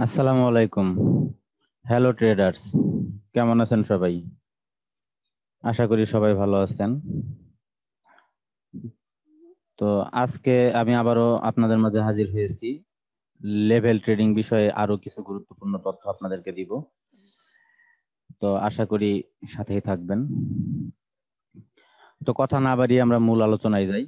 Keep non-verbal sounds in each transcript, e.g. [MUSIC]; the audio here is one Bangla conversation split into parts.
আসসালামু আলাইকুম হ্যালো ট্রেডার্স কেমন আছেন সবাই আশা করি সবাই ভালো আছেন তো আজকে আমি আবারও আপনাদের মাঝে হাজির হয়েছি লেভেল ট্রেডিং বিষয়ে আরো কিছু গুরুত্বপূর্ণ তথ্য আপনাদেরকে দিব তো আশা করি সাথেই থাকবেন তো কথা না বাড়িয়ে আমরা মূল আলোচনায় যাই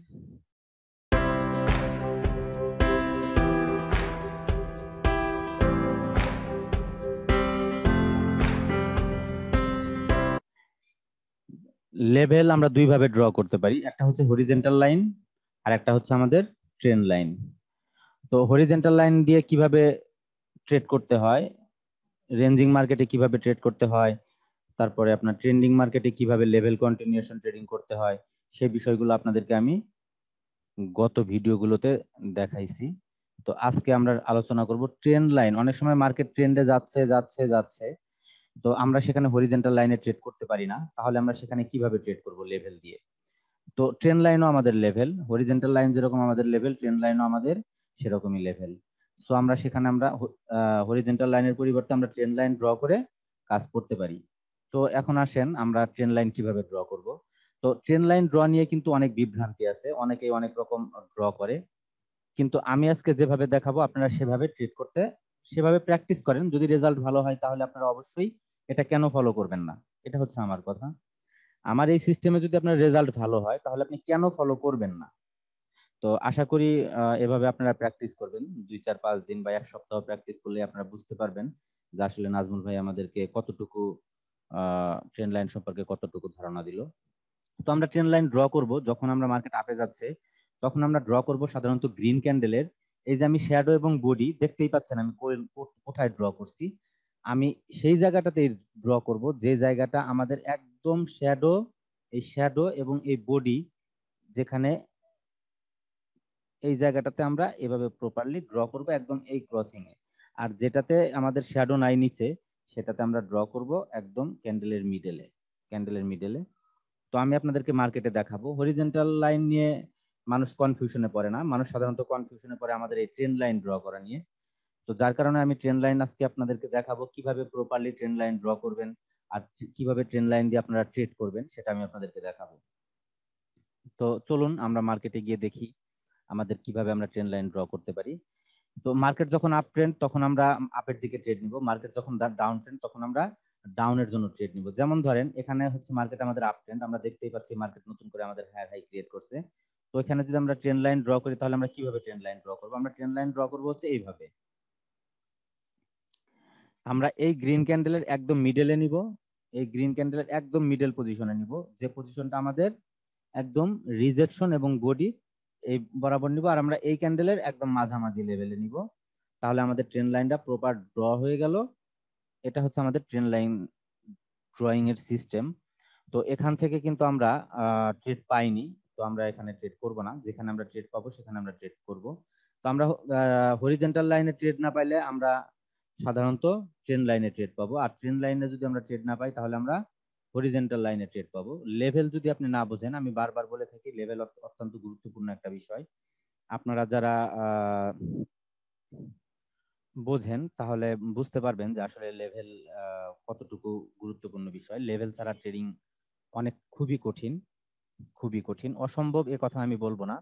লেভেল আমরা দুইভাবে ড্র করতে পারি একটা হচ্ছে হরিজেন্টাল লাইন আর একটা হচ্ছে আমাদের ট্রেন লাইন তো হরিজেন্টাল লাইন দিয়ে কিভাবে ট্রেড করতে হয় রেঞ্জিং মার্কেটে কিভাবে ট্রেড করতে হয় তারপরে আপনার ট্রেন্ডিং মার্কেটে কিভাবে লেভেল কন্টিনিউশন ট্রেডিং করতে হয় সেই বিষয়গুলো আপনাদেরকে আমি গত ভিডিওগুলোতে দেখাইছি তো আজকে আমরা আলোচনা করব ট্রেন্ড লাইন অনেক সময় মার্কেট ট্রেন্ডে যাচ্ছে যাচ্ছে যাচ্ছে তো আমরা সেখানে হরিজেন্টাল লাইনে ট্রেড করতে পারি না তাহলে আমরা সেখানে কিভাবে ট্রেড করব লেভেল দিয়ে তো ট্রেন লাইনও আমাদের লেভেল হরিজেন্টাল লাইন যেরকম আমাদের লেভেল ট্রেন লাইনও আমাদের সেরকমই লেভেল সো আমরা সেখানে আমরা হরিজেন্টাল লাইনের পরিবর্তে আমরা ট্রেন লাইন ড্র করে কাজ করতে পারি তো এখন আসেন আমরা ট্রেন লাইন কিভাবে ড্র করব তো ট্রেন লাইন ড্র নিয়ে কিন্তু অনেক বিভ্রান্তি আছে অনেকেই অনেক রকম ড্র করে কিন্তু আমি আজকে যেভাবে দেখাবো আপনারা সেভাবে ট্রেড করতে সেভাবে প্র্যাকটিস করেন যদি রেজাল্ট ভালো হয় তাহলে আপনারা অবশ্যই এটা কেন ফলো করবেন না এটা হচ্ছে আমার কথা আমার এই সিস্টেমে যদি আপনার রেজাল্ট ভালো হয় তাহলে আপনি কেন ফলো করবেন না তো আশা করি এভাবে আপনারা প্র্যাকটিস করবেন দুই চার পাঁচ দিন বা এক সপ্তাহ প্র্যাকটিস করলে আপনারা বুঝতে পারবেন যে আসলে নাজমুল ভাই আমাদেরকে কতটুকু ট্রেন লাইন সম্পর্কে কতটুকু ধারণা দিল তো আমরা ট্রেন লাইন ড্র করব যখন আমরা মার্কেট আপে যাচ্ছে তখন আমরা ড্র করব সাধারণত গ্রিন ক্যান্ডেলের এই যে আমি শ্যাডো এবং বডি দেখতেই পাচ্ছেন আমি কোথায় ড্র করছি আমি সেই জায়গাটাতে ড্র করব যে জায়গাটা আমাদের একদম শ্যাডো এই শ্যাডো এবং এই বডি যেখানে এই জায়গাটাতে আমরা এভাবে প্রপারলি ড্র করব একদম এই ক্রসিং এ আর যেটাতে আমাদের শ্যাডো নাই নিচে সেটাতে আমরা ড্র করব একদম ক্যান্ডেলের মিডলে ক্যান্ডেলের মিডলে তো আমি আপনাদেরকে মার্কেটে দেখাবো হরিজেন্টাল লাইন নিয়ে মানুষ কনফিউশনে পড়ে না মানুষ সাধারণত কনফিউশনে পড়ে আমাদের এই ট্রেন লাইন ড্র করা নিয়ে তো যার কারণে আমি ট্রেন লাইন আজকে আপনাদেরকে দেখাবো কিভাবে প্রপারলি ট্রেন লাইন ড্র করবেন আর কিভাবে ট্রেন লাইন দিয়ে আপনারা ট্রেড করবেন সেটা আমি আপনাদেরকে দেখাবো তো চলুন আমরা মার্কেটে গিয়ে দেখি আমাদের কিভাবে আমরা ট্রেন লাইন ড্র করতে পারি তো মার্কেট যখন আপ ট্রেন্ড তখন আমরা আপের দিকে ট্রেড নিব মার্কেট যখন ডাউন ট্রেন্ড তখন আমরা ডাউনের জন্য ট্রেড নিব যেমন ধরেন এখানে হচ্ছে মার্কেট আমাদের আপ ট্রেন্ড আমরা দেখতেই পাচ্ছি মার্কেট নতুন করে আমাদের হায়ার হাই ক্রিয়েট করছে তো এখানে যদি আমরা ট্রেন লাইন ড্র করি তাহলে আমরা কিভাবে ট্রেন লাইন ড্র করবো আমরা ট্রেন লাইন ড্র করবো হচ্ছে এইভাবে আমরা এই গ্রিন ক্যান্ডেলের একদম মিডলে নিব এই গ্রিন ক্যান্ডেলের একদম মিডল পজিশনে নিব যে পজিশনটা আমাদের একদম রিজেকশন এবং বডি এই বরাবর নিব আর আমরা এই ক্যান্ডেলের একদম মাঝামাঝি লেভেলে নিব তাহলে আমাদের ট্রেন লাইনটা প্রপার ড্র হয়ে গেল এটা হচ্ছে আমাদের ট্রেন লাইন ড্রয়িং এর সিস্টেম তো এখান থেকে কিন্তু আমরা ট্রেড পাইনি তো আমরা এখানে ট্রেড করব না যেখানে আমরা ট্রেড পাবো সেখানে আমরা ট্রেড করব তো আমরা হরিজেন্টাল লাইনে ট্রেড না পাইলে আমরা সাধারণত ট্রেন লাইনে ট্রেড পাবো আর ট্রেন লাইনে যদি আমরা ট্রেড না পাই তাহলে আমরা হরিজেন্টাল লাইনে ট্রেড পাবো লেভেল যদি আপনি না বোঝেন আমি বারবার বলে থাকি লেভেল অত্যন্ত গুরুত্বপূর্ণ একটা বিষয় আপনারা যারা বোঝেন তাহলে বুঝতে পারবেন যে আসলে লেভেল কতটুকু গুরুত্বপূর্ণ বিষয় লেভেল ছাড়া ট্রেডিং অনেক খুবই কঠিন খুবই কঠিন অসম্ভব এ কথা আমি বলবো না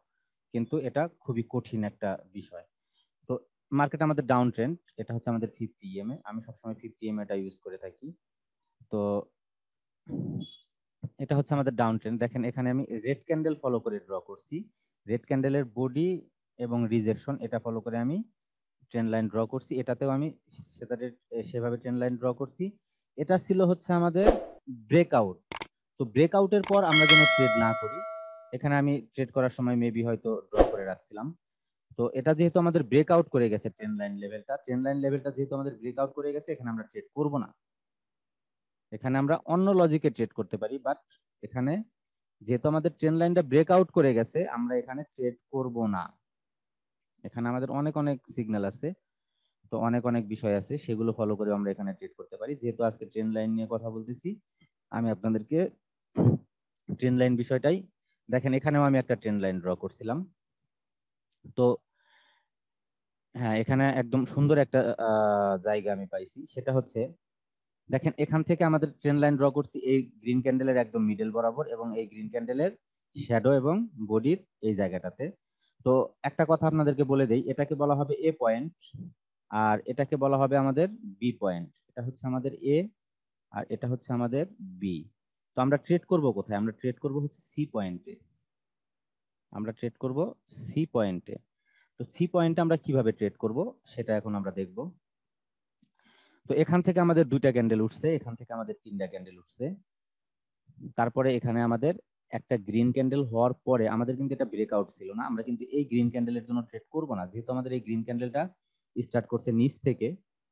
কিন্তু এটা খুবই কঠিন একটা বিষয় তো মার্কেট আমাদের ডাউন ট্রেন্ড এটা হচ্ছে আমাদের ফিফটি ইএম এ আমি সবসময় ফিফটি ইএম এটা ইউজ করে থাকি তো এটা হচ্ছে আমাদের ডাউন ট্রেন্ড দেখেন এখানে আমি রেড ক্যান্ডেল ফলো করে ড্র করছি রেড ক্যান্ডেলের বডি এবং রিজেকশন এটা ফলো করে আমি ট্রেন লাইন ড্র করছি এটাতেও আমি সেটাতে সেভাবে ট্রেন লাইন ড্র করছি এটা ছিল হচ্ছে আমাদের ব্রেকআউট তো ব্রেকআউটের পর আমরা যেন ট্রেড না করি এখানে আমি ট্রেড করার সময় মেবি হয়তো ড্র করে রাখছিলাম তো এটা যেহেতু আমাদের ব্রেকআউট করে গেছে ট্রেন লাইন লেভেলটা ট্রেন লাইন লেভেলটা যেহেতু আমাদের ব্রেকআউট করে গেছে এখানে আমরা ট্রেড করব না এখানে আমরা অন্য লজিকে ট্রেড করতে পারি বাট এখানে যেহেতু আমাদের ট্রেন লাইনটা ব্রেকআউট করে গেছে আমরা এখানে ট্রেড করব না এখানে আমাদের অনেক অনেক সিগন্যাল আছে তো অনেক অনেক বিষয় আছে সেগুলো ফলো করে আমরা এখানে ট্রেড করতে পারি যেহেতু আজকে ট্রেন লাইন নিয়ে কথা বলতেছি আমি আপনাদেরকে ট্রেন লাইন বিষয়টাই দেখেন এখানেও আমি একটা ট্রেন লাইন ড্র করছিলাম তো হ্যাঁ এখানে একদম সুন্দর একটা জায়গা আমি পাইছি সেটা হচ্ছে দেখেন এখান থেকে আমাদের ট্রেন লাইন ড্র করছি এই গ্রিন ক্যান্ডেলের একদম মিডল বরাবর এবং এই গ্রিন ক্যান্ডেলের শ্যাডো এবং বডির এই জায়গাটাতে তো একটা কথা আপনাদেরকে বলে দেই এটাকে বলা হবে এ পয়েন্ট আর এটাকে বলা হবে আমাদের বি পয়েন্ট এটা হচ্ছে আমাদের এ আর এটা হচ্ছে আমাদের বি তো আমরা ট্রেড করব কোথায় আমরা ট্রেড করব হচ্ছে সি পয়েন্টে আমরা ট্রেড করব সি পয়েন্টে তো সি পয়েন্টে আমরা কিভাবে ট্রেড করব সেটা এখন আমরা দেখব তো এখান থেকে আমাদের দুইটা ক্যান্ডেল উঠছে এখান থেকে আমাদের তিনটা ক্যান্ডেল উঠছে তারপরে এখানে আমাদের একটা গ্রিন ক্যান্ডেল হওয়ার পরে আমাদের কিন্তু এটা ব্রেকআউট ছিল না আমরা কিন্তু এই গ্রিন ক্যান্ডেলের জন্য ট্রেড করব না যেহেতু আমাদের এই গ্রিন ক্যান্ডেলটা স্টার্ট করছে নিচ থেকে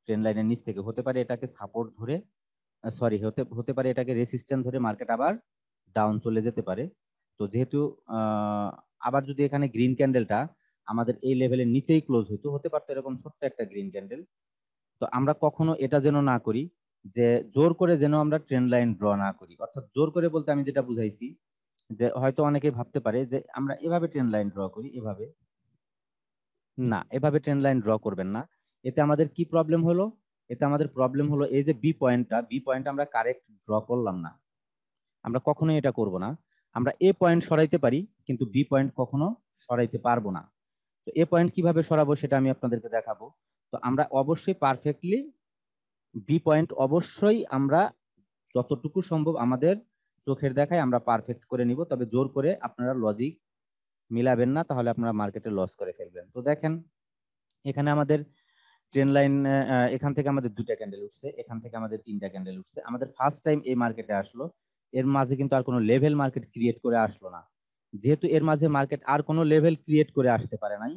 ট্রেন লাইনের নিচ থেকে হতে পারে এটাকে সাপোর্ট ধরে সরি হতে হতে পারে এটাকে রেসিস্ট্যান্স ধরে মার্কেট আবার ডাউন চলে যেতে পারে তো যেহেতু আবার যদি এখানে গ্রিন ক্যান্ডেলটা আমাদের এই লেভেলের নিচেই ক্লোজ হইতো হতে পারতো এরকম ছোট্ট একটা গ্রিন ক্যান্ডেল তো আমরা কখনো এটা যেন না করি যে জোর করে যেন আমরা ট্রেন্ড লাইন ড্র না করি অর্থাৎ জোর করে বলতে আমি যেটা বুঝাইছি যে হয়তো অনেকে ভাবতে পারে যে আমরা এভাবে ট্রেন্ড লাইন ড্র করি এভাবে না এভাবে ট্রেন্ড লাইন ড্র করবেন না এতে আমাদের কি প্রবলেম হলো এতে আমাদের প্রবলেম হলো এই যে বি পয়েন্টটা বি পয়েন্ট আমরা কারেক্ট ড্র করলাম না আমরা কখনোই এটা করব না আমরা এ পয়েন্ট সরাইতে পারি কিন্তু বি পয়েন্ট কখনো সরাইতে পারবো না তো এ পয়েন্ট কিভাবে সরাবো সেটা আমি আপনাদেরকে দেখাবো তো আমরা অবশ্যই পারফেক্টলি বি পয়েন্ট অবশ্যই আমরা যতটুকু সম্ভব আমাদের চোখের দেখায় আমরা পারফেক্ট করে নিব তবে জোর করে আপনারা লজিক মিলাবেন না তাহলে আপনারা মার্কেটে লস করে ফেলবেন তো দেখেন এখানে আমাদের ট্রেন লাইন এখান থেকে আমাদের দুটা ক্যান্ডেল উঠছে এখান থেকে আমাদের তিনটা ক্যান্ডেল উঠছে আমাদের ফার্স্ট টাইম এই মার্কেটে আসলো এর মাঝে কিন্তু আর কোনো লেভেল মার্কেট ক্রিয়েট করে আসলো না যেহেতু এর মাঝে মার্কেট আর কোনো লেভেল ক্রিয়েট করে আসতে পারে নাই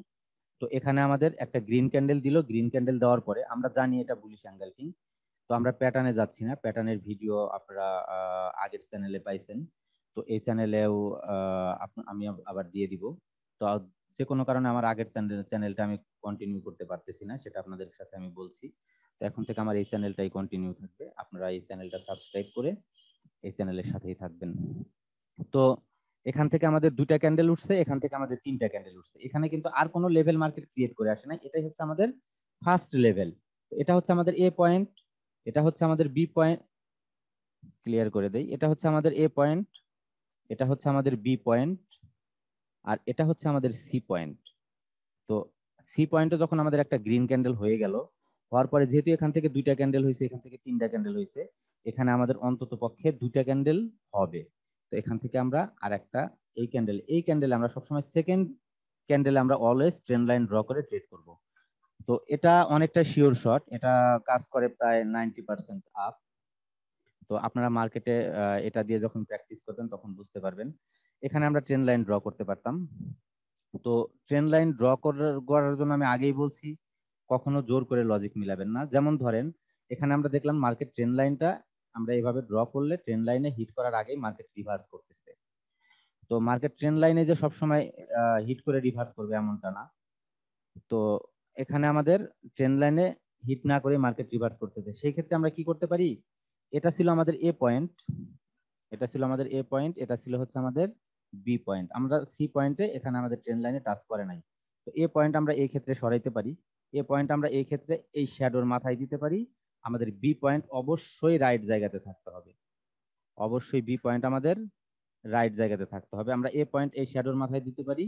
তো এখানে আমাদের একটা গ্রিন ক্যান্ডেল দিল গ্রিন ক্যান্ডেল দেওয়ার পরে আমরা জানি এটা বুলিশ কিং তো আমরা প্যাটার্নে যাচ্ছি না প্যাটার্নের ভিডিও আপনারা আগের চ্যানেলে পাইছেন তো এই চ্যানেলেও আমি আবার দিয়ে দিব তো যে কোনো কারণে আমার আগের চ্যানেল চ্যানেলটা আমি কন্টিনিউ করতে পারতেছি না সেটা আপনাদের সাথে আমি বলছি তো এখন থেকে আমার এই চ্যানেলটাই কন্টিনিউ থাকবে আপনারা এই চ্যানেলটা সাবস্ক্রাইব করে এই চ্যানেলের সাথেই থাকবেন তো এখান থেকে আমাদের দুইটা ক্যান্ডেল উঠছে এখান থেকে আমাদের তিনটা ক্যান্ডেল উঠছে এখানে কিন্তু আর কোনো লেভেল মার্কেট ক্রিয়েট করে আসে না এটাই হচ্ছে আমাদের ফার্স্ট লেভেল এটা হচ্ছে আমাদের এ পয়েন্ট এটা হচ্ছে আমাদের বি পয়েন্ট ক্লিয়ার করে দেই এটা হচ্ছে আমাদের এ পয়েন্ট এটা হচ্ছে আমাদের বি পয়েন্ট আর এটা হচ্ছে আমাদের সি পয়েন্ট তো সি পয়েন্টে যখন আমাদের একটা গ্রিন ক্যান্ডেল হয়ে গেল হওয়ার পরে যেহেতু এখান থেকে দুইটা ক্যান্ডেল হয়েছে এখান থেকে তিনটা ক্যান্ডেল হয়েছে এখানে আমাদের অন্তত পক্ষে দুইটা ক্যান্ডেল হবে তো এখান থেকে আমরা আর একটা এই ক্যান্ডেল এই ক্যান্ডেল আমরা সবসময় সেকেন্ড ক্যান্ডেল আমরা অলওয়েজ ট্রেন লাইন ড্র করে ট্রেড করব তো এটা অনেকটা শিওর শট এটা কাজ করে প্রায় নাইনটি পার্সেন্ট আপ তো আপনারা মার্কেটে এটা দিয়ে যখন প্র্যাকটিস করবেন তখন বুঝতে পারবেন এখানে আমরা ট্রেন লাইন ড্র করতে পারতাম তো ট্রেন লাইন ড্র করার জন্য আমি আগেই বলছি কখনো জোর করে লজিক মিলাবেন না যেমন ধরেন এখানে আমরা দেখলাম মার্কেট ট্রেন লাইনটা আমরা এইভাবে ড্র করলে ট্রেন লাইনে হিট করার আগেই মার্কেট রিভার্স করতেছে তো মার্কেট ট্রেন্ড লাইনে যে সবসময় হিট করে রিভার্স করবে এমনটা না তো এখানে আমাদের ট্রেন লাইনে হিট না করে মার্কেট রিভার্স করতেছে সেই ক্ষেত্রে আমরা কি করতে পারি এটা ছিল আমাদের এ পয়েন্ট এটা ছিল আমাদের এ পয়েন্ট এটা ছিল হচ্ছে আমাদের বি পয়েন্ট আমরা সি পয়েন্টে এখানে আমাদের ট্রেন লাইনে টাচ করে নাই তো এ পয়েন্ট আমরা এই ক্ষেত্রে সরাইতে পারি এ পয়েন্ট আমরা এই ক্ষেত্রে এই শ্যাডোর মাথায় দিতে পারি আমাদের বি পয়েন্ট অবশ্যই রাইট জায়গাতে থাকতে হবে অবশ্যই বি পয়েন্ট আমাদের রাইট জায়গাতে থাকতে হবে আমরা এ পয়েন্ট এই শ্যাডোর মাথায় দিতে পারি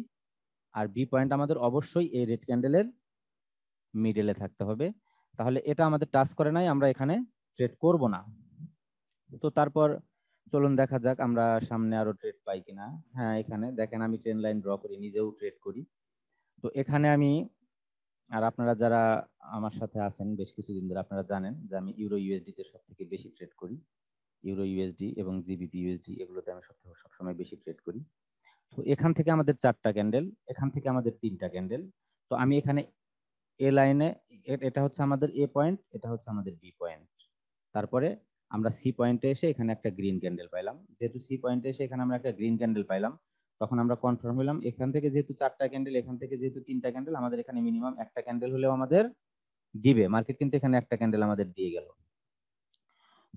আর বি পয়েন্ট আমাদের অবশ্যই এই রেড ক্যান্ডেলের মিডেলে থাকতে হবে তাহলে এটা আমাদের টাচ করে নাই আমরা এখানে ট্রেড করব না তো তারপর চলুন দেখা যাক আমরা সামনে আরো ট্রেড পাই কিনা হ্যাঁ এখানে দেখেন আমি ট্রেন লাইন ড্র করি নিজেও ট্রেড করি তো এখানে আমি আর আপনারা যারা আমার সাথে আছেন বেশ কিছুদিন ধরে আপনারা জানেন যে আমি ইউরো ইউএসডি তে সব থেকে বেশি ট্রেড করি ইউরো ইউএসডি এবং জিবিপি ইউএসডি এগুলোতে আমি সব সবসময় বেশি ট্রেড করি তো এখান থেকে আমাদের চারটা ক্যান্ডেল এখান থেকে আমাদের তিনটা ক্যান্ডেল তো আমি এখানে এ লাইনে এটা হচ্ছে আমাদের এ পয়েন্ট এটা হচ্ছে আমাদের বি পয়েন্ট তারপরে আমরা সি পয়েন্টে এসে এখানে একটা গ্রিন ক্যান্ডেল পাইলাম যেহেতু সি পয়েন্টে এসে এখানে আমরা একটা গ্রিন ক্যান্ডেল পাইলাম তখন আমরা কনফার্ম হলাম এখান থেকে যেহেতু চারটা ক্যান্ডেল এখান থেকে যেহেতু তিনটা ক্যান্ডেল আমাদের এখানে মিনিমাম একটা ক্যান্ডেল হলেও আমাদের দিবে মার্কেট কিন্তু এখানে একটা ক্যান্ডেল আমাদের দিয়ে গেল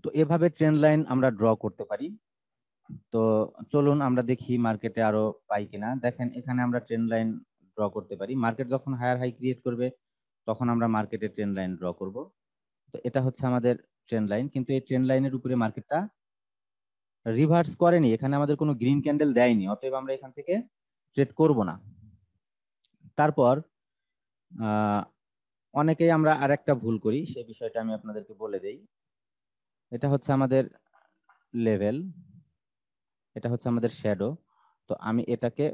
তো এভাবে ট্রেন্ড লাইন আমরা ড্র করতে পারি তো চলুন আমরা দেখি মার্কেটে আরো পাই কিনা দেখেন এখানে আমরা ট্রেন্ড লাইন ড্র করতে পারি মার্কেট যখন হায়ার হাই ক্রিয়েট করবে তখন আমরা মার্কেটে ট্রেন্ড লাইন ড্র করব তো এটা হচ্ছে আমাদের ট্রেন্ড লাইন কিন্তু এই ট্রেন্ড লাইনের উপরে মার্কেটটা রিভার্স করেনি এখানে আমাদের কোনো গ্রিন ক্যান্ডেল দেয়নি অতএব আমরা এখান থেকে ট্রেড করব না তারপর অনেকেই আমরা আর একটা ভুল করি সেই বিষয়টা আমি আপনাদেরকে বলে দেই এটা হচ্ছে আমাদের লেভেল এটা হচ্ছে আমাদের শ্যাডো তো আমি এটাকে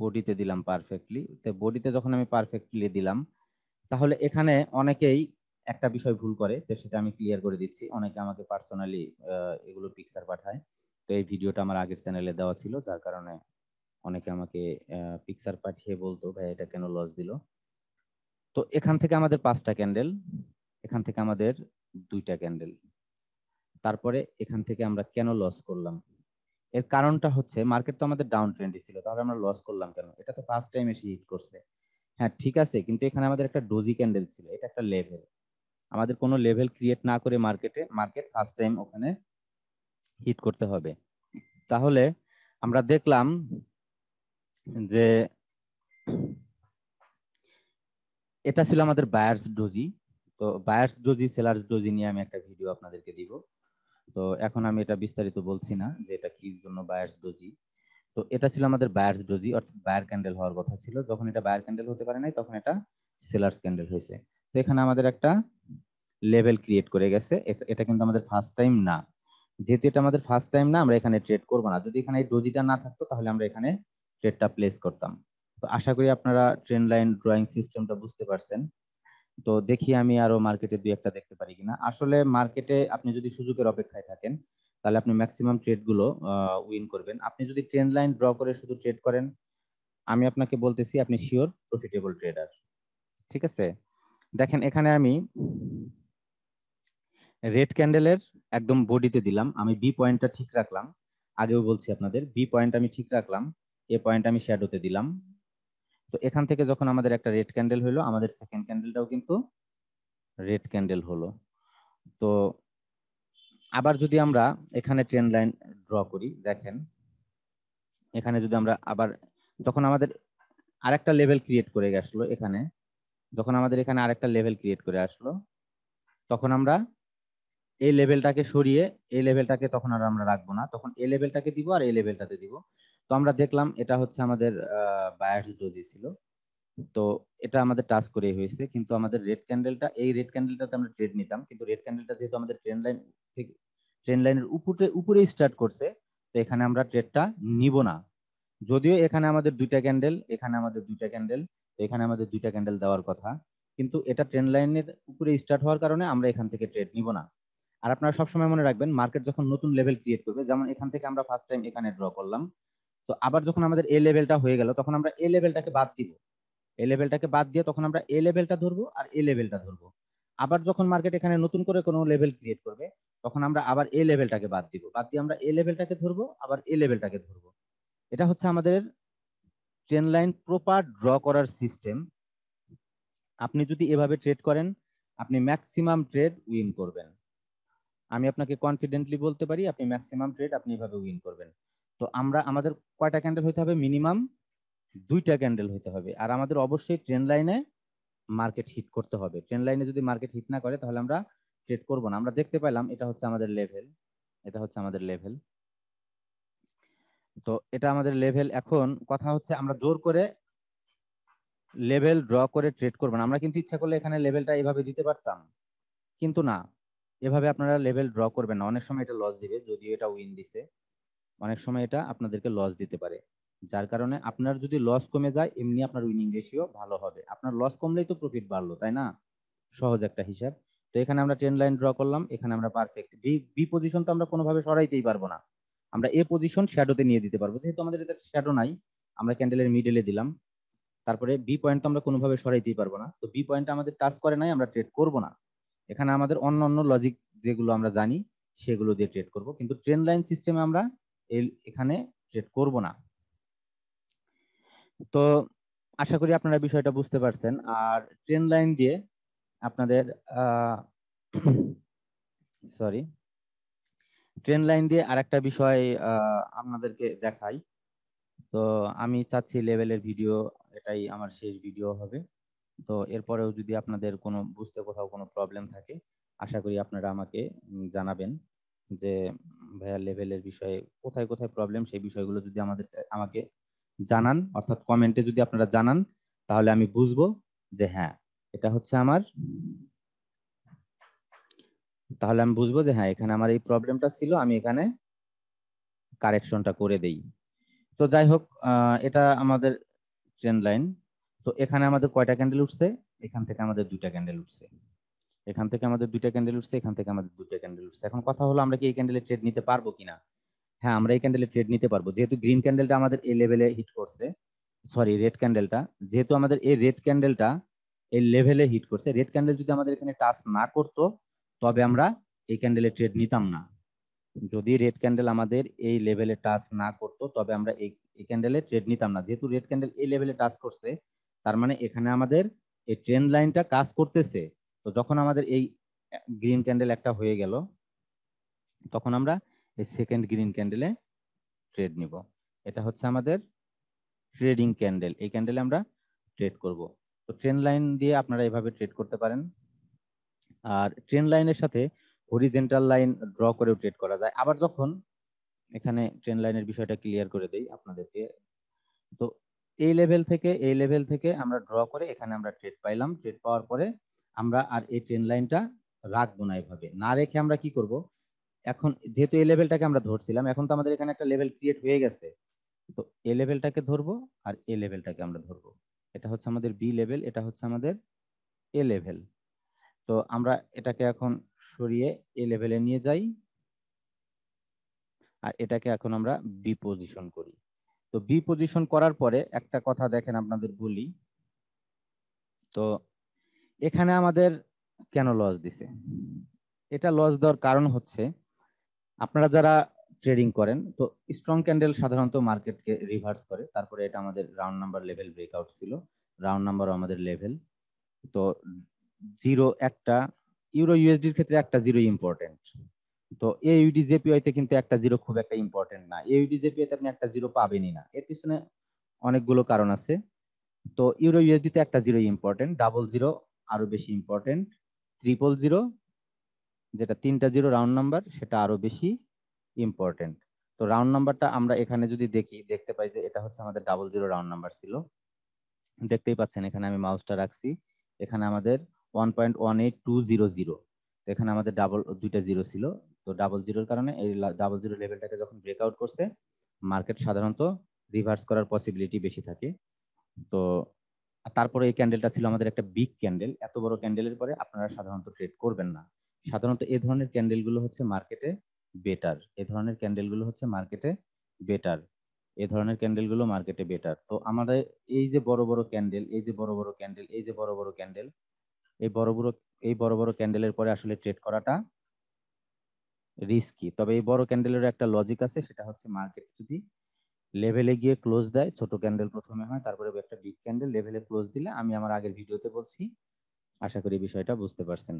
বডিতে দিলাম পারফেক্টলি তো বডিতে যখন আমি পারফেক্টলি দিলাম তাহলে এখানে অনেকেই একটা বিষয় ভুল করে তো সেটা আমি ক্লিয়ার করে দিচ্ছি অনেকে আমাকে পার্সোনালি এগুলো পিকচার পাঠায় তো এই ভিডিওটা আমার আগের চ্যানেলে দেওয়া ছিল যার কারণে অনেকে আমাকে পিকচার পাঠিয়ে বলতো ভাই এটা কেন লস দিল তো এখান থেকে আমাদের পাঁচটা ক্যান্ডেল এখান থেকে আমাদের দুইটা ক্যান্ডেল তারপরে এখান থেকে আমরা কেন লস করলাম এর কারণটা হচ্ছে মার্কেট তো আমাদের ডাউন ট্রেন্ডে ছিল তাহলে আমরা লস করলাম কেন এটা তো ফার্স্ট টাইম এসে হিট করছে হ্যাঁ ঠিক আছে কিন্তু এখানে আমাদের একটা ডোজি ক্যান্ডেল ছিল এটা একটা লেভেল আমাদের কোনো লেভেল ক্রিয়েট না করে মার্কেটে মার্কেট ফার্স্ট টাইম ওখানে হিট করতে হবে তাহলে আমরা দেখলাম যে এটা ছিল আমাদের বায়ার্স ডোজি তো বায়ার্স ডোজি সেলার্স ডোজি নিয়ে আমি একটা ভিডিও আপনাদেরকে দিব তো এখন আমি এটা বিস্তারিত বলছি না যে এটা কি জন্য বায়ার্স ডোজি তো এটা ছিল আমাদের বায়ার্স ডোজি অর্থাৎ বায়ার ক্যান্ডেল হওয়ার কথা ছিল যখন এটা বায়ার ক্যান্ডেল হতে পারে নাই তখন এটা সেলার্স ক্যান্ডেল হয়েছে তো এখানে আমাদের একটা লেভেল ক্রিয়েট করে গেছে এটা কিন্তু আমাদের ফার্স্ট টাইম না যেহেতু এটা আমাদের ফার্স্ট টাইম না আমরা এখানে ট্রেড করব না যদি এখানে এই ডোজিটা না থাকতো তাহলে আমরা এখানে ট্রেডটা প্লেস করতাম তো আশা করি আপনারা ট্রেন লাইন ড্রয়িং সিস্টেমটা বুঝতে পারছেন তো দেখি আমি আরো মার্কেটে দুই একটা দেখতে পারি কিনা আসলে মার্কেটে আপনি যদি সুযোগের অপেক্ষায় থাকেন তাহলে আপনি ম্যাক্সিমাম ট্রেডগুলো উইন করবেন আপনি যদি ট্রেন লাইন ড্র করে শুধু ট্রেড করেন আমি আপনাকে বলতেছি আপনি শিওর প্রফিটেবল ট্রেডার ঠিক আছে দেখেন এখানে আমি রেড ক্যান্ডেলের একদম বডিতে দিলাম আমি বি পয়েন্টটা ঠিক রাখলাম আগেও বলছি আপনাদের বি পয়েন্ট আমি ঠিক রাখলাম এ পয়েন্ট আমি শ্যাডোতে দিলাম তো এখান থেকে যখন আমাদের একটা রেড ক্যান্ডেল হলো আমাদের সেকেন্ড ক্যান্ডেলটাও কিন্তু রেড ক্যান্ডেল হলো তো আবার যদি আমরা এখানে ট্রেন লাইন ড্র করি দেখেন এখানে যদি আমরা আবার তখন আমাদের আরেকটা লেভেল ক্রিয়েট করে গেছিলো এখানে যখন আমাদের এখানে আরেকটা লেভেল ক্রিয়েট করে আসলো তখন আমরা এই লেভেলটাকে সরিয়ে এই লেভেলটাকে তখন আর আমরা রাখবো না তখন এই লেভেলটাকে দিব আর এই লেভেলটাতে দিব তো আমরা দেখলাম এটা হচ্ছে আমাদের বায়ার্স ডোজি ছিল তো এটা আমাদের টাচ করে হয়েছে কিন্তু আমাদের রেড ক্যান্ডেলটা এই রেড ক্যান্ডেলটাতে আমরা ট্রেড নিতাম কিন্তু রেড ক্যান্ডেলটা যেহেতু আমাদের ট্রেন লাইন থেকে ট্রেন লাইনের উপরে উপরেই স্টার্ট করছে তো এখানে আমরা ট্রেডটা নিব না যদিও এখানে আমাদের দুইটা ক্যান্ডেল এখানে আমাদের দুইটা ক্যান্ডেল এখানে আমাদের দুইটা ক্যান্ডেল দেওয়ার কথা কিন্তু এটা ট্রেন লাইনের উপরে স্টার্ট হওয়ার কারণে আমরা এখান থেকে ট্রেড নিব না আর আপনারা সবসময় মনে রাখবেন মার্কেট যখন নতুন লেভেল ক্রিয়েট করবে যেমন এখান থেকে আমরা ফার্স্ট টাইম এখানে ড্র করলাম তো আবার যখন আমাদের এ লেভেলটা হয়ে গেল তখন আমরা এ লেভেলটাকে বাদ দিব এ লেভেলটাকে বাদ দিয়ে তখন আমরা এ লেভেলটা ধরবো আর এ লেভেলটা ধরবো আবার যখন মার্কেট এখানে নতুন করে কোনো লেভেল ক্রিয়েট করবে তখন আমরা আবার এ লেভেলটাকে বাদ দিব বাদ দিয়ে আমরা এ লেভেলটাকে ধরবো আবার এ লেভেলটাকে ধরবো এটা হচ্ছে আমাদের ট্রেন লাইন প্রপার ড্র করার সিস্টেম আপনি যদি এভাবে ট্রেড করেন আপনি ম্যাক্সিমাম ট্রেড উইন করবেন আমি আপনাকে কনফিডেন্টলি বলতে পারি আপনি ম্যাক্সিমাম ট্রেড আপনি এভাবে উইন করবেন তো আমরা আমাদের কয়টা ক্যান্ডেল হতে হবে মিনিমাম দুইটা ক্যান্ডেল হতে হবে আর আমাদের অবশ্যই ট্রেন লাইনে মার্কেট হিট করতে হবে ট্রেন লাইনে যদি মার্কেট হিট না করে তাহলে আমরা ট্রেড করব না আমরা দেখতে পেলাম এটা হচ্ছে আমাদের লেভেল এটা হচ্ছে আমাদের লেভেল তো এটা আমাদের লেভেল এখন কথা হচ্ছে আমরা জোর করে লেভেল ড্র করে ট্রেড করব না আমরা কিন্তু ইচ্ছা করলে এখানে লেভেলটা এভাবে দিতে পারতাম কিন্তু না এভাবে আপনারা লেভেল ড্র করবেন না অনেক সময় এটা লস দিবে যদিও এটা উইন দিছে অনেক সময় এটা আপনাদেরকে লস দিতে পারে যার কারণে আপনার যদি লস কমে যায় এমনি আপনার উইনিং রেশিও ভালো হবে আপনার লস কমলেই তো প্রফিট বাড়লো তাই না সহজ একটা হিসাব তো এখানে আমরা টেন লাইন ড্র করলাম এখানে আমরা পারফেক্ট বি বি পজিশন তো আমরা কোনোভাবে সরাইতেই পারবো না আমরা এ পজিশন শ্যাডোতে নিয়ে দিতে পারবো যেহেতু আমাদের এটা শ্যাডো নাই আমরা ক্যান্ডেলের মিডলে দিলাম তারপরে বি পয়েন্ট তো আমরা কোনোভাবে সরাইতেই পারবো না তো বি পয়েন্ট আমাদের টাচ করে নাই আমরা ট্রেড করব না এখানে আমাদের অন্য অন্য লজিক যেগুলো আমরা জানি সেগুলো দিয়ে ট্রেড করব কিন্তু ট্রেন লাইন সিস্টেমে আমরা এখানে ট্রেড করব না তো আশা করি আপনারা বিষয়টা বুঝতে পারছেন আর ট্রেন লাইন দিয়ে আপনাদের সরি [COUGHS] ট্রেন লাইন দিয়ে আরেকটা বিষয় আপনাদেরকে দেখাই তো আমি চাচ্ছি লেভেলের ভিডিও এটাই আমার শেষ ভিডিও হবে তো এরপরেও যদি আপনাদের কোনো বুঝতে কোথাও কোনো প্রবলেম থাকে আশা করি আপনারা আমাকে জানাবেন যে ভাইয়া লেভেলের বিষয়ে কোথায় কোথায় প্রবলেম সেই বিষয়গুলো যদি আমাদের আমাকে জানান অর্থাৎ কমেন্টে যদি আপনারা জানান তাহলে আমি বুঝবো যে হ্যাঁ এটা হচ্ছে আমার তাহলে আমি বুঝবো যে হ্যাঁ এখানে আমার এই প্রবলেমটা ছিল আমি এখানে কারেকশনটা করে দেই তো যাই হোক এটা আমাদের ট্রেন লাইন তো এখানে আমাদের কয়টা ক্যান্ডেল উঠছে এখান থেকে আমাদের দুইটা ক্যান্ডেল উঠছে এখান থেকে আমাদের দুইটা ক্যান্ডেল উঠছে এখান থেকে আমাদের দুইটা ক্যান্ডেল উঠছে এখন কথা হলো আমরা কি এই ক্যান্ডেলে ট্রেড নিতে পারবো কিনা হ্যাঁ আমরা এই ক্যান্ডেলে ট্রেড নিতে পারবো যেহেতু গ্রিন ক্যান্ডেলটা আমাদের এই লেভেলে হিট করছে সরি রেড ক্যান্ডেলটা যেহেতু আমাদের এই রেড ক্যান্ডেলটা এই লেভেলে হিট করছে রেড ক্যান্ডেল যদি আমাদের এখানে টাচ না করতো তবে আমরা এই ক্যান্ডেলে ট্রেড নিতাম না যদি রেড ক্যান্ডেল আমাদের এই লেভেলে টাচ না করতো তবে আমরা এই ক্যান্ডেলে ট্রেড নিতাম না যেহেতু রেড ক্যান্ডেল এই লেভেলে টাচ করছে তার মানে এখানে আমাদের এই ট্রেন্ড লাইনটা কাজ করতেছে তো যখন আমাদের এই গ্রিন ক্যান্ডেল একটা হয়ে গেল তখন আমরা এই সেকেন্ড গ্রিন ক্যান্ডেলে ট্রেড নিব এটা হচ্ছে আমাদের ট্রেডিং ক্যান্ডেল এই ক্যান্ডেলে আমরা ট্রেড করব তো ট্রেন লাইন দিয়ে আপনারা এভাবে ট্রেড করতে পারেন আর ট্রেন লাইনের সাথে হরিজেন্টাল লাইন ড্র করেও ট্রেড করা যায় আবার যখন এখানে ট্রেন লাইনের বিষয়টা ক্লিয়ার করে দেই আপনাদেরকে তো এই লেভেল থেকে এই লেভেল থেকে আমরা ড্র করে এখানে আমরা ট্রেড পাইলাম ট্রেড পাওয়ার পরে আমরা আর এই ট্রেন লাইনটা রাখবো না এভাবে না রেখে আমরা কি করব এখন যেহেতু এই লেভেলটাকে আমরা ধরছিলাম এখন তো আমাদের এখানে একটা লেভেল ক্রিয়েট হয়ে গেছে তো এ লেভেলটাকে ধরবো আর এ লেভেলটাকে আমরা ধরবো এটা হচ্ছে আমাদের বি লেভেল এটা হচ্ছে আমাদের এ লেভেল তো আমরা এটাকে এখন সরিয়ে এ লেভেলে নিয়ে যাই আর এটাকে এখন আমরা বি পজিশন করি তো বি পজিশন করার পরে একটা কথা দেখেন আপনাদের বলি তো এখানে আমাদের কেন লস দিছে এটা লস দেওয়ার কারণ হচ্ছে আপনারা যারা ট্রেডিং করেন তো স্ট্রং ক্যান্ডেল সাধারণত মার্কেটকে রিভার্স করে তারপরে এটা আমাদের রাউন্ড নাম্বার লেভেল ব্রেকআউট ছিল রাউন্ড নাম্বার আমাদের লেভেল তো জিরো একটা ইউরো ইউএসডির ক্ষেত্রে একটা জিরো ইম্পর্টেন্ট তো এইউডি জেপিআই তে কিন্তু একটা জিরো খুব একটা ইম্পর্টেন্ট না এইউডি জেপিআই তে আপনি একটা জিরো পাবেনই না এর পিছনে অনেকগুলো কারণ আছে তো ইউরো ইউএসডি তে একটা জিরো ইম্পর্টেন্ট ডাবল জিরো আরো বেশি ইম্পর্টেন্ট ট্রিপল জিরো যেটা তিনটা জিরো রাউন্ড নাম্বার সেটা আরো বেশি ইম্পর্টেন্ট তো রাউন্ড নাম্বারটা আমরা এখানে যদি দেখি দেখতে পাই যে এটা হচ্ছে আমাদের ডাবল জিরো রাউন্ড নাম্বার ছিল দেখতেই পাচ্ছেন এখানে আমি মাউসটা রাখছি এখানে আমাদের one point one eight two zero zero এখানে আমাদের ডাবল দুইটা জিরো ছিল তো ডাবল জিরোর কারণে এই ডাবল জিরো লেভেলটাকে যখন ব্রেকআউট করছে মার্কেট সাধারণত রিভার্স করার পসিবিলিটি বেশি থাকে তো তারপরে এই ক্যান্ডেলটা ছিল আমাদের একটা বিগ ক্যান্ডেল এত বড় ক্যান্ডেলের পরে আপনারা সাধারণত ট্রেড করবেন না সাধারণত এ ধরনের ক্যান্ডেলগুলো হচ্ছে মার্কেটে বেটার এ ধরনের ক্যান্ডেলগুলো হচ্ছে মার্কেটে বেটার এ ধরনের ক্যান্ডেলগুলো মার্কেটে বেটার তো আমাদের এই যে বড় বড় ক্যান্ডেল এই যে বড় বড় ক্যান্ডেল এই যে বড় বড় ক্যান্ডেল এই বড় বড় এই বড় বড় ক্যান্ডেলের পরে আসলে ট্রেড করাটা রিস্কি তবে এই বড় ক্যান্ডেলের একটা লজিক আছে সেটা হচ্ছে মার্কেট যদি লেভেলে গিয়ে ক্লোজ দেয় ছোট ক্যান্ডেল প্রথমে হয় তারপরে একটা বিগ ক্যান্ডেল লেভেলে ক্লোজ দিলে আমি আমার আগের ভিডিওতে বলছি আশা করি বিষয়টা বুঝতে পারছেন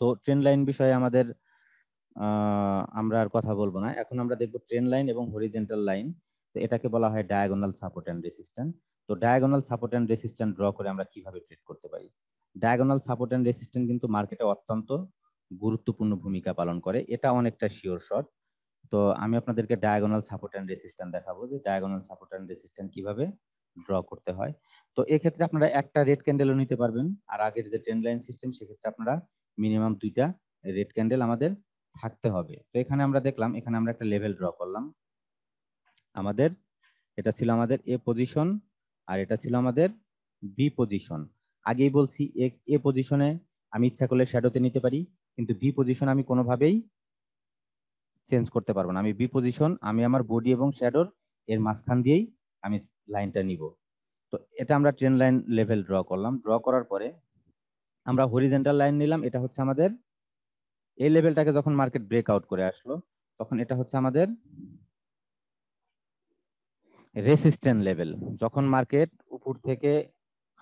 তো ট্রেন লাইন বিষয়ে আমাদের আমরা আর কথা বলবো না এখন আমরা দেখব ট্রেন লাইন এবং হরিজেন্টাল লাইন তো এটাকে বলা হয় ডায়াগোনাল সাপোর্ট অ্যান্ড রেসিস্ট্যান্ট তো diagonal support and resistant draw করে আমরা কিভাবে ট্রেড করতে পারি ডায়াগোনাল সাপোর্ট অ্যান্ড রেসিস্ট্যান্ট কিন্তু মার্কেটে অত্যন্ত গুরুত্বপূর্ণ ভূমিকা পালন করে এটা অনেকটা শিওর শট তো আমি আপনাদেরকে ডায়াগোনাল সাপোর্ট অ্যান্ড রেসিস্ট্যান্ট দেখাবো যে ডায়াগোনাল সাপোর্ট অ্যান্ড রেসিস্ট্যান্ট কিভাবে ড্র করতে হয় তো এক্ষেত্রে আপনারা একটা রেড ক্যান্ডেলও নিতে পারবেন আর আগের যে ট্রেন্ড লাইন সিস্টেম সেক্ষেত্রে আপনারা মিনিমাম দুইটা রেড ক্যান্ডেল আমাদের থাকতে হবে তো এখানে আমরা দেখলাম এখানে আমরা একটা লেভেল ড্র করলাম আমাদের এটা ছিল আমাদের এ পজিশন আর এটা ছিল আমাদের বি পজিশন আগেই বলছি এ পজিশনে আমি ইচ্ছা করলে শ্যাডোতে নিতে পারি কিন্তু বি পজিশন আমি কোনোভাবেই চেঞ্জ করতে পারবো না আমি বি পজিশন আমি আমার বডি এবং শ্যাডোর এর মাঝখান দিয়েই আমি লাইনটা নিব তো এটা আমরা ট্রেন লাইন লেভেল ড্র করলাম ড্র করার পরে আমরা হরিজেন্টাল লাইন নিলাম এটা হচ্ছে আমাদের এই লেভেলটাকে যখন মার্কেট ব্রেক আউট করে আসলো তখন এটা হচ্ছে আমাদের রেসিস্ট্যান্ট লেভেল যখন মার্কেট উপর থেকে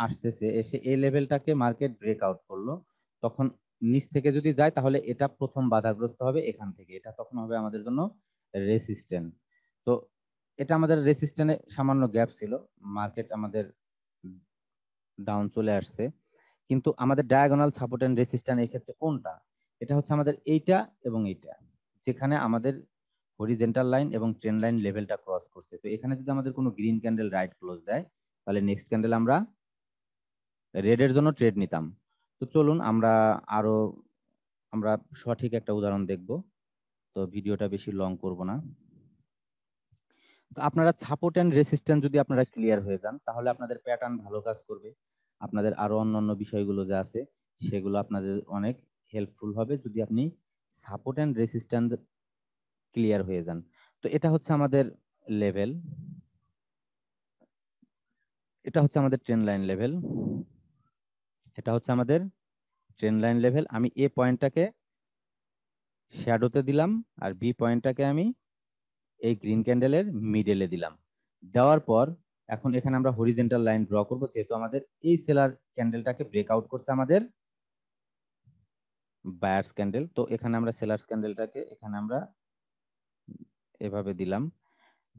আসতেছে এসে এই লেভেলটাকে মার্কেট ব্রেকআউট করলো তখন নিচ থেকে যদি যায় তাহলে এটা প্রথম বাধাগ্রস্ত হবে এখান থেকে এটা তখন হবে আমাদের জন্য রেসিস্ট্যান্ট তো এটা আমাদের রেসিস্ট্যান্টে সামান্য গ্যাপ ছিল মার্কেট আমাদের ডাউন চলে আসছে কিন্তু আমাদের ডায়াগোনাল সাপোর্ট অ্যান্ড রেসিস্ট্যান্ট এই ক্ষেত্রে কোনটা এটা হচ্ছে আমাদের এইটা এবং এইটা যেখানে আমাদের হরিজেন্টাল লাইন এবং ট্রেন লাইন লেভেলটা ক্রস করছে তো এখানে যদি আমাদের কোনো গ্রিন ক্যান্ডেল রাইট ক্লোজ দেয় তাহলে নেক্সট ক্যান্ডেল আমরা রেডের জন্য ট্রেড নিতাম তো চলুন আমরা আরো আমরা সঠিক একটা উদাহরণ দেখব তো ভিডিওটা বেশি লং করব না তো আপনারা সাপোর্ট অ্যান্ড রেসিস্ট্যান্স যদি আপনারা ক্লিয়ার হয়ে যান তাহলে আপনাদের প্যাটার্ন ভালো কাজ করবে আপনাদের আরো অন্যান্য বিষয়গুলো যা আছে সেগুলো আপনাদের অনেক হেল্পফুল হবে যদি আপনি সাপোর্ট অ্যান্ড রেসিস্ট্যান্স ক্লিয়ার হয়ে যান তো এটা হচ্ছে আমাদের লেভেল এটা হচ্ছে আমাদের ট্রেন লাইন লেভেল এটা হচ্ছে আমাদের ট্রেন লাইন লেভেল আমি এ পয়েন্টটাকে শ্যাডোতে দিলাম আর বি পয়েন্টটাকে আমি এই গ্রিন ক্যান্ডেলের মিডেলে দিলাম দেওয়ার পর এখন এখানে আমরা হরিজেন্টাল লাইন ড্র করব যেহেতু আমাদের এই সেলার ক্যান্ডেলটাকে ব্রেকআউট করছে আমাদের বায়ার্স ক্যান্ডেল তো এখানে আমরা সেলার্স ক্যান্ডেলটাকে এখানে আমরা এভাবে দিলাম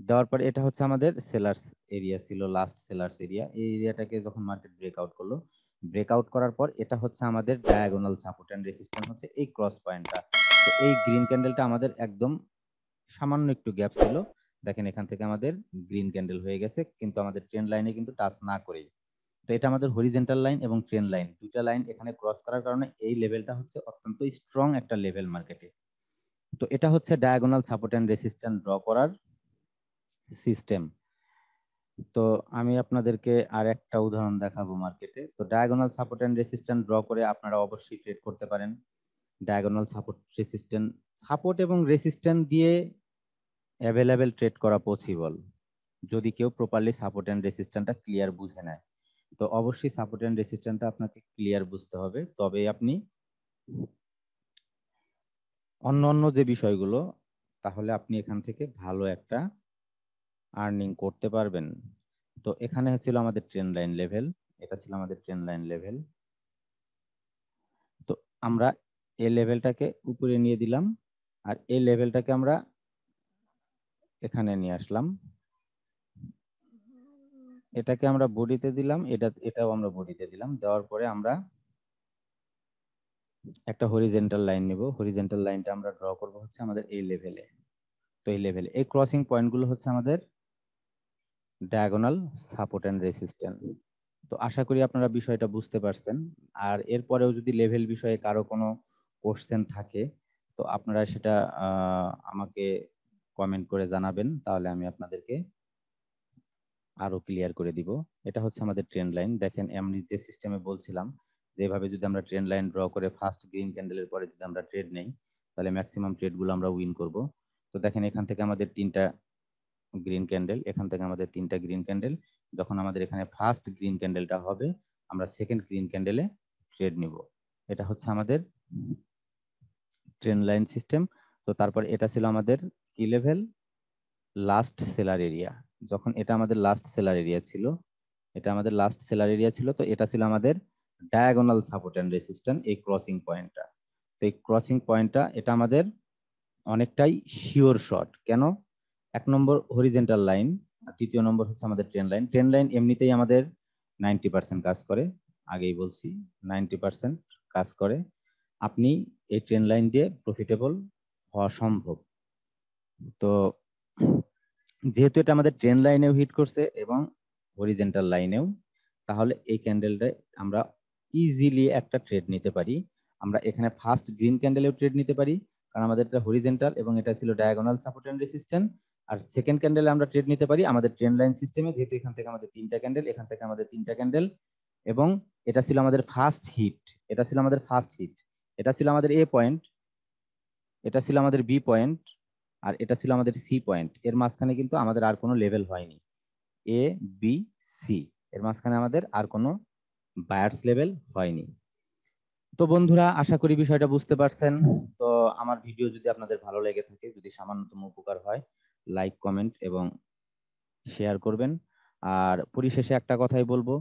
দেওয়ার পর এটা হচ্ছে আমাদের সেলার্স এরিয়া ছিল লাস্ট সেলার্স এরিয়া এই এরিয়াটাকে যখন মার্কেট ব্রেকআউট করলো ব্রেকআউট করার পর এটা হচ্ছে আমাদের ডায়াগোনাল সাপোর্ট অ্যান্ড রেসিস্ট্যান্স হচ্ছে এই ক্রস পয়েন্টটা তো এই গ্রিন ক্যান্ডেলটা আমাদের একদম সামান্য একটু গ্যাপ ছিল দেখেন এখান থেকে আমাদের গ্রিন ক্যান্ডেল হয়ে গেছে কিন্তু আমাদের ট্রেন্ড লাইনে কিন্তু টাচ না করেই তো এটা আমাদের হরিজেন্টাল লাইন এবং ট্রেন্ড লাইন দুইটা লাইন এখানে ক্রস করার কারণে এই লেভেলটা হচ্ছে অত্যন্ত স্ট্রং একটা লেভেল মার্কেটে তো এটা হচ্ছে diagonal support and resistance draw করার সিস্টেম তো আমি আপনাদেরকে আর একটা উদাহরণ দেখাবো মার্কেটে তো diagonal support and resistant draw করে আপনারা অবশ্যই ট্রেড করতে পারেন ডায়াগোনাল সাপোর্ট রেসিস্ট্যান্ট সাপোর্ট এবং রেসিস্ট্যান্ট দিয়ে অ্যাভেলেবেল ট্রেড করা পসিবল যদি কেউ প্রপারলি সাপোর্ট অ্যান্ড রেসিস্ট্যান্টটা ক্লিয়ার বুঝে নেয় তো অবশ্যই সাপোর্ট অ্যান্ড রেসিস্ট্যান্টটা আপনাকে ক্লিয়ার বুঝতে হবে তবে আপনি অন্য অন্য যে বিষয়গুলো তাহলে আপনি এখান থেকে ভালো একটা আর্নিং করতে পারবেন তো এখানে ছিল আমাদের ট্রেন লাইন লেভেল এটা ছিল আমাদের ট্রেন লাইন লেভেল তো আমরা এই লেভেলটাকে উপরে নিয়ে দিলাম আর এই লেভেলটাকে আমরা এখানে নিয়ে আসলাম এটাকে আমরা বডিতে দিলাম এটা এটাও আমরা বডিতে দিলাম দেওয়ার পরে আমরা একটা হরিজেন্টাল লাইন নিব হরিজেন্টাল লাইনটা আমরা ড্র করব হচ্ছে আমাদের এই লেভেলে তো এই লেভেলে এই ক্রসিং পয়েন্টগুলো হচ্ছে আমাদের ডায়াগোনাল সাপোর্ট অ্যান্ড রেসিস্ট্যান্ট তো আশা করি আপনারা বিষয়টা বুঝতে পারছেন আর এরপরেও যদি লেভেল বিষয়ে কারো কোনো কোশ্চেন থাকে তো আপনারা সেটা আমাকে কমেন্ট করে জানাবেন তাহলে আমি আপনাদেরকে আরো ক্লিয়ার করে দিব এটা হচ্ছে আমাদের ট্রেন্ড লাইন দেখেন আমি যে সিস্টেমে বলছিলাম যেভাবে যদি আমরা ট্রেন্ড লাইন ড্র করে ফার্স্ট গ্রিন ক্যান্ডেলের পরে যদি আমরা ট্রেড নেই তাহলে ম্যাক্সিমাম ট্রেডগুলো আমরা উইন করব তো দেখেন এখান থেকে আমাদের তিনটা গ্রিন ক্যান্ডেল এখান থেকে আমাদের তিনটা গ্রিন ক্যান্ডেল যখন আমাদের এখানে ফার্স্ট গ্রিন ক্যান্ডেলটা হবে আমরা সেকেন্ড গ্রিন ক্যান্ডেলে ট্রেড নিব এটা হচ্ছে আমাদের ট্রেন লাইন সিস্টেম তো তারপর এটা ছিল আমাদের কি লেভেল লাস্ট সেলার এরিয়া যখন এটা আমাদের লাস্ট সেলার এরিয়া ছিল এটা আমাদের লাস্ট সেলার এরিয়া ছিল তো এটা ছিল আমাদের ডায়াগোনাল সাপোর্ট অ্যান্ড রেসিস্ট্যান্ট এই ক্রসিং পয়েন্টটা তো এই ক্রসিং পয়েন্টটা এটা আমাদের অনেকটাই শিওর শট কেন এক নম্বর হরিজেন্টাল লাইন আর তৃতীয় নম্বর হচ্ছে আমাদের ট্রেন লাইন ট্রেন লাইন এমনিতেই আমাদের নাইনটি পার্সেন্ট কাজ করে আগেই বলছি নাইনটি পার্সেন্ট কাজ করে আপনি এই ট্রেন লাইন দিয়ে প্রফিটেবল হওয়া সম্ভব তো যেহেতু এটা আমাদের ট্রেন লাইনেও হিট করছে এবং হরিজেন্টাল লাইনেও তাহলে এই ক্যান্ডেলটা আমরা ইজিলি একটা ট্রেড নিতে পারি আমরা এখানে ফার্স্ট গ্রিন ক্যান্ডেলেও ট্রেড নিতে পারি কারণ আমাদের এটা হরিজেন্টাল এবং এটা ছিল ডায়াগোনাল সাপোর্ট অ্যান্ড রেসিস্ট্যান্ট আর সেকেন্ড ক্যান্ডেলে আমরা ট্রেড নিতে পারি আমাদের ট্রেন লাইন সিস্টেমে যেহেতু এখান থেকে আমাদের তিনটা ক্যান্ডেল এখান থেকে আমাদের তিনটা ক্যান্ডেল এবং এটা ছিল আমাদের ফার্স্ট হিট এটা ছিল আমাদের ফার্স্ট হিট এটা ছিল আমাদের এ পয়েন্ট এটা ছিল আমাদের বি পয়েন্ট আর এটা ছিল আমাদের সি পয়েন্ট এর মাঝখানে কিন্তু আমাদের আর কোনো লেভেল হয়নি এ বি সি এর মাঝখানে আমাদের আর কোনো বায়ার্স লেভেল হয়নি তো বন্ধুরা আশা করি বিষয়টা বুঝতে পারছেন তো আমার ভিডিও যদি আপনাদের ভালো লেগে থাকে যদি সামান্যতম উপকার হয় লাইক কমেন্ট এবং শেয়ার করবেন আর পরিশেষে একটা কথাই বলবো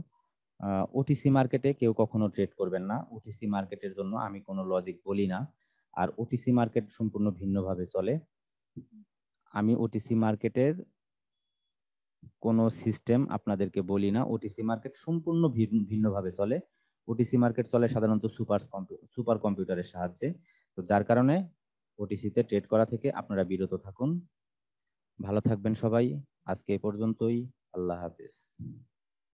ওটিসি মার্কেটে কেউ কখনো ট্রেড করবেন না ওটিসি মার্কেটের জন্য আমি কোনো লজিক বলি না আর ওটিসি মার্কেট সম্পূর্ণ ভিন্নভাবে চলে আমি ওটিসি মার্কেটের কোনো সিস্টেম আপনাদেরকে বলি না ওটিসি মার্কেট সম্পূর্ণ ভিন্নভাবে চলে ওটিসি মার্কেট চলে সাধারণত সুপার সুপার কম্পিউটারের সাহায্যে তো যার কারণে ওটিসিতে ট্রেড করা থেকে আপনারা বিরত থাকুন ভালো থাকবেন সবাই আজকে এ পর্যন্তই আল্লাহ হাফিজ